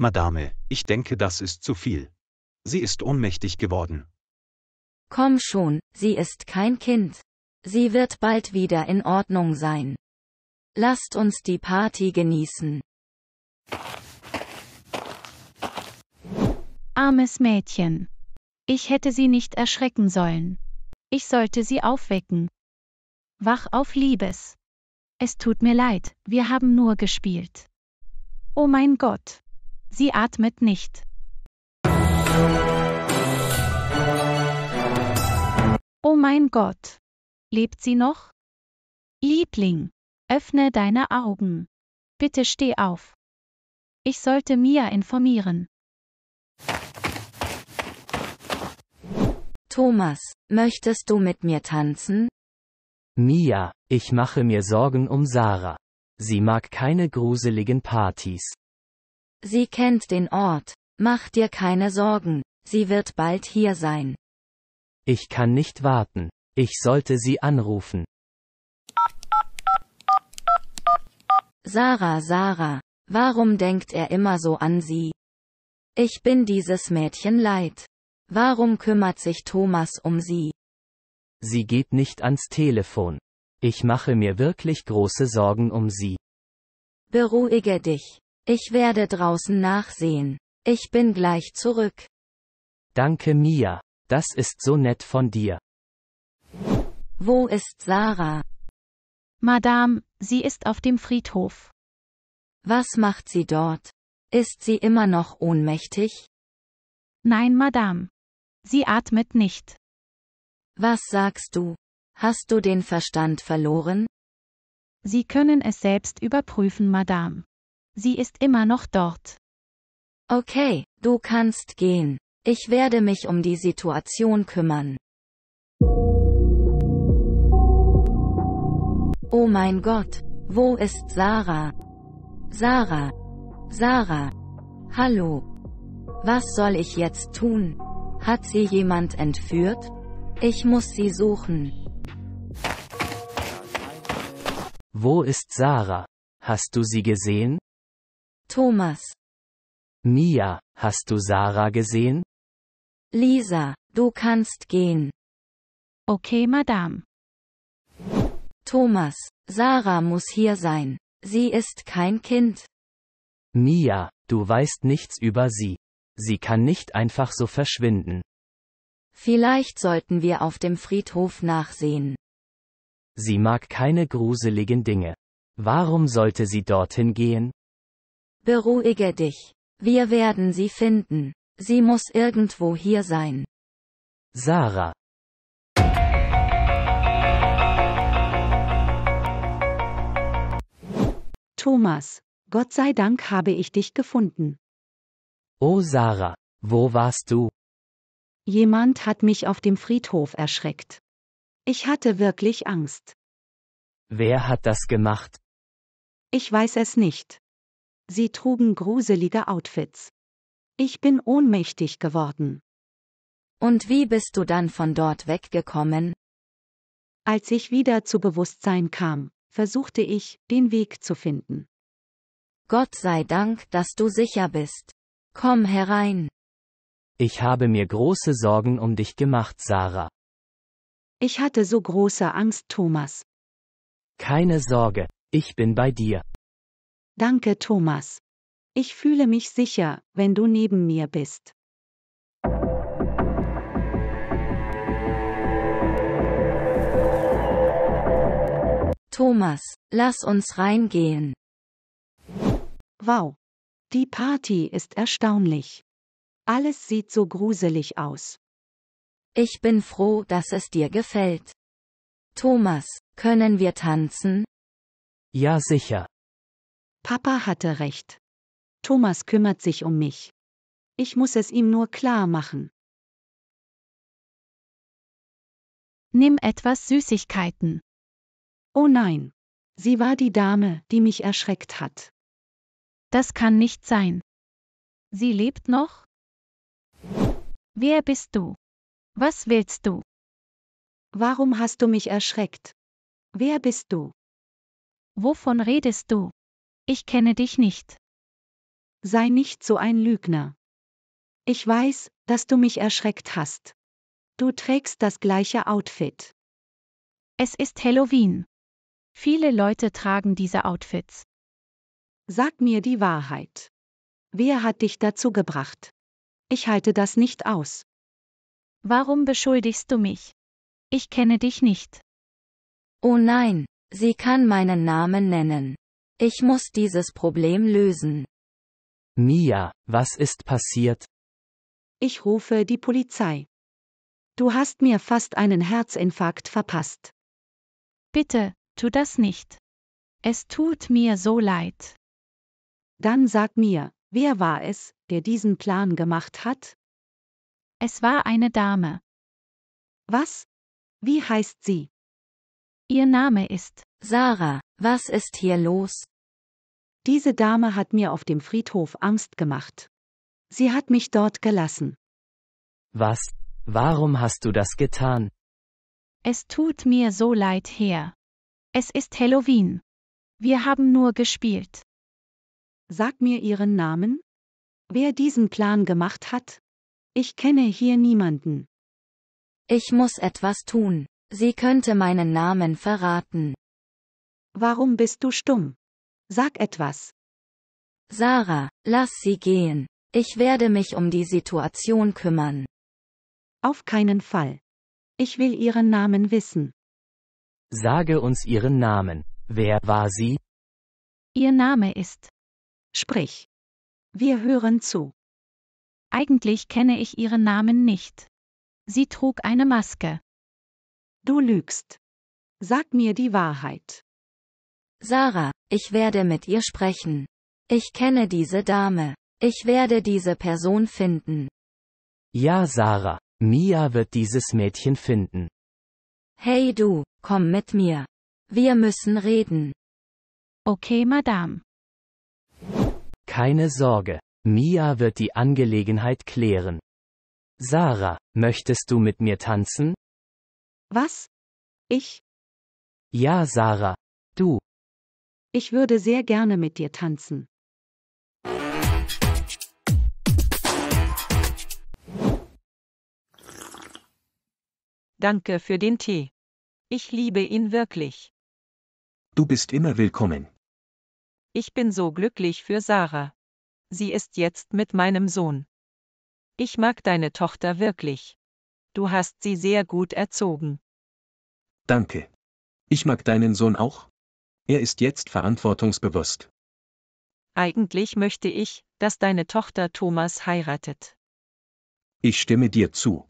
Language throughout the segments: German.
Madame, ich denke, das ist zu viel. Sie ist ohnmächtig geworden. Komm schon, sie ist kein Kind. Sie wird bald wieder in Ordnung sein. Lasst uns die Party genießen. Armes Mädchen. Ich hätte sie nicht erschrecken sollen. Ich sollte sie aufwecken. Wach auf, Liebes. Es tut mir leid, wir haben nur gespielt. Oh mein Gott. Sie atmet nicht. Oh mein Gott. Lebt sie noch? Liebling, öffne deine Augen. Bitte steh auf. Ich sollte Mia informieren. Thomas, möchtest du mit mir tanzen? Mia, ich mache mir Sorgen um Sarah. Sie mag keine gruseligen Partys. Sie kennt den Ort. Mach dir keine Sorgen, sie wird bald hier sein. Ich kann nicht warten. Ich sollte sie anrufen. Sarah, Sarah, warum denkt er immer so an sie? Ich bin dieses Mädchen leid. Warum kümmert sich Thomas um sie? Sie geht nicht ans Telefon. Ich mache mir wirklich große Sorgen um sie. Beruhige dich. Ich werde draußen nachsehen. Ich bin gleich zurück. Danke Mia. Das ist so nett von dir. Wo ist Sarah? Madame, sie ist auf dem Friedhof. Was macht sie dort? Ist sie immer noch ohnmächtig? Nein, Madame. Sie atmet nicht. Was sagst du? Hast du den Verstand verloren? Sie können es selbst überprüfen, Madame. Sie ist immer noch dort. Okay, du kannst gehen. Ich werde mich um die Situation kümmern. Oh mein Gott, wo ist Sarah? Sarah, Sarah, hallo. Was soll ich jetzt tun? Hat sie jemand entführt? Ich muss sie suchen. Wo ist Sarah? Hast du sie gesehen? Thomas. Mia, hast du Sarah gesehen? Lisa, du kannst gehen. Okay, Madame. Thomas, Sarah muss hier sein. Sie ist kein Kind. Mia, du weißt nichts über sie. Sie kann nicht einfach so verschwinden. Vielleicht sollten wir auf dem Friedhof nachsehen. Sie mag keine gruseligen Dinge. Warum sollte sie dorthin gehen? Beruhige dich. Wir werden sie finden. Sie muss irgendwo hier sein. Sarah. Thomas, Gott sei Dank habe ich dich gefunden. Oh Sarah, wo warst du? Jemand hat mich auf dem Friedhof erschreckt. Ich hatte wirklich Angst. Wer hat das gemacht? Ich weiß es nicht. Sie trugen gruselige Outfits. Ich bin ohnmächtig geworden. Und wie bist du dann von dort weggekommen? Als ich wieder zu Bewusstsein kam, versuchte ich, den Weg zu finden. Gott sei Dank, dass du sicher bist. Komm herein. Ich habe mir große Sorgen um dich gemacht, Sarah. Ich hatte so große Angst, Thomas. Keine Sorge, ich bin bei dir. Danke, Thomas. Ich fühle mich sicher, wenn du neben mir bist. Thomas, lass uns reingehen. Wow. Die Party ist erstaunlich. Alles sieht so gruselig aus. Ich bin froh, dass es dir gefällt. Thomas, können wir tanzen? Ja sicher. Papa hatte recht. Thomas kümmert sich um mich. Ich muss es ihm nur klar machen. Nimm etwas Süßigkeiten. Oh nein. Sie war die Dame, die mich erschreckt hat. Das kann nicht sein. Sie lebt noch? Wer bist du? Was willst du? Warum hast du mich erschreckt? Wer bist du? Wovon redest du? Ich kenne dich nicht. Sei nicht so ein Lügner. Ich weiß, dass du mich erschreckt hast. Du trägst das gleiche Outfit. Es ist Halloween. Viele Leute tragen diese Outfits. Sag mir die Wahrheit. Wer hat dich dazu gebracht? Ich halte das nicht aus. Warum beschuldigst du mich? Ich kenne dich nicht. Oh nein, sie kann meinen Namen nennen. Ich muss dieses Problem lösen. Mia, was ist passiert? Ich rufe die Polizei. Du hast mir fast einen Herzinfarkt verpasst. Bitte, tu das nicht. Es tut mir so leid. Dann sag mir, wer war es, der diesen Plan gemacht hat? Es war eine Dame. Was? Wie heißt sie? Ihr Name ist Sarah. Was ist hier los? Diese Dame hat mir auf dem Friedhof Angst gemacht. Sie hat mich dort gelassen. Was? Warum hast du das getan? Es tut mir so leid, Herr. Es ist Halloween. Wir haben nur gespielt. Sag mir Ihren Namen? Wer diesen Plan gemacht hat? Ich kenne hier niemanden. Ich muss etwas tun. Sie könnte meinen Namen verraten. Warum bist du stumm? Sag etwas. Sarah, lass sie gehen. Ich werde mich um die Situation kümmern. Auf keinen Fall. Ich will ihren Namen wissen. Sage uns ihren Namen. Wer war sie? Ihr Name ist. Sprich. Wir hören zu. Eigentlich kenne ich ihren Namen nicht. Sie trug eine Maske. Du lügst. Sag mir die Wahrheit. Sarah, ich werde mit ihr sprechen. Ich kenne diese Dame. Ich werde diese Person finden. Ja, Sarah. Mia wird dieses Mädchen finden. Hey du, komm mit mir. Wir müssen reden. Okay, Madame. Keine Sorge. Mia wird die Angelegenheit klären. Sarah, möchtest du mit mir tanzen? Was? Ich? Ja, Sarah. Du, ich würde sehr gerne mit dir tanzen. Danke für den Tee. Ich liebe ihn wirklich. Du bist immer willkommen. Ich bin so glücklich für Sarah. Sie ist jetzt mit meinem Sohn. Ich mag deine Tochter wirklich. Du hast sie sehr gut erzogen. Danke. Ich mag deinen Sohn auch. Er ist jetzt verantwortungsbewusst. Eigentlich möchte ich, dass deine Tochter Thomas heiratet. Ich stimme dir zu.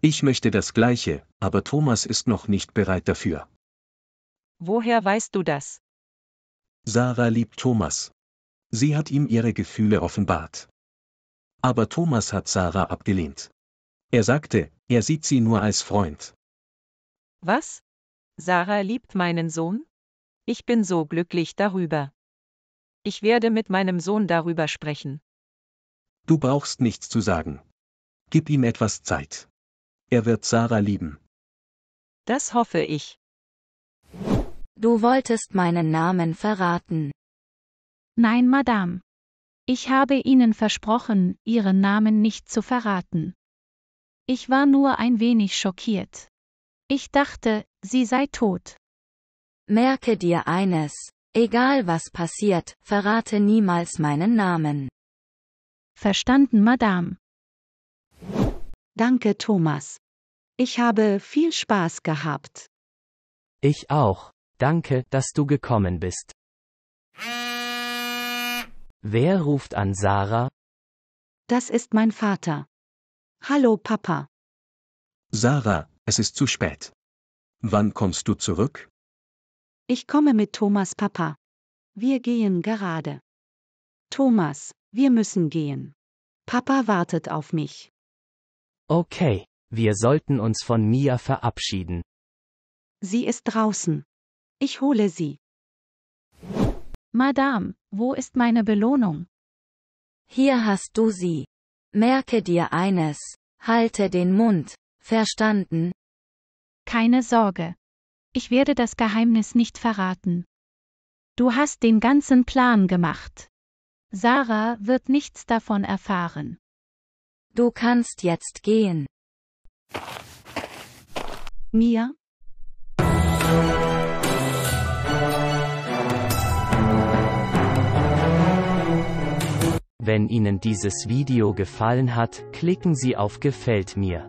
Ich möchte das Gleiche, aber Thomas ist noch nicht bereit dafür. Woher weißt du das? Sarah liebt Thomas. Sie hat ihm ihre Gefühle offenbart. Aber Thomas hat Sarah abgelehnt. Er sagte, er sieht sie nur als Freund. Was? Sarah liebt meinen Sohn? Ich bin so glücklich darüber. Ich werde mit meinem Sohn darüber sprechen. Du brauchst nichts zu sagen. Gib ihm etwas Zeit. Er wird Sarah lieben. Das hoffe ich. Du wolltest meinen Namen verraten. Nein, Madame. Ich habe Ihnen versprochen, Ihren Namen nicht zu verraten. Ich war nur ein wenig schockiert. Ich dachte, sie sei tot. Merke dir eines. Egal was passiert, verrate niemals meinen Namen. Verstanden, Madame. Danke, Thomas. Ich habe viel Spaß gehabt. Ich auch. Danke, dass du gekommen bist. Wer ruft an Sarah? Das ist mein Vater. Hallo, Papa. Sarah, es ist zu spät. Wann kommst du zurück? Ich komme mit Thomas Papa. Wir gehen gerade. Thomas, wir müssen gehen. Papa wartet auf mich. Okay, wir sollten uns von Mia verabschieden. Sie ist draußen. Ich hole sie. Madame, wo ist meine Belohnung? Hier hast du sie. Merke dir eines. Halte den Mund. Verstanden? Keine Sorge ich werde das Geheimnis nicht verraten. Du hast den ganzen Plan gemacht. Sarah wird nichts davon erfahren. Du kannst jetzt gehen. Mia? Wenn Ihnen dieses Video gefallen hat, klicken Sie auf Gefällt mir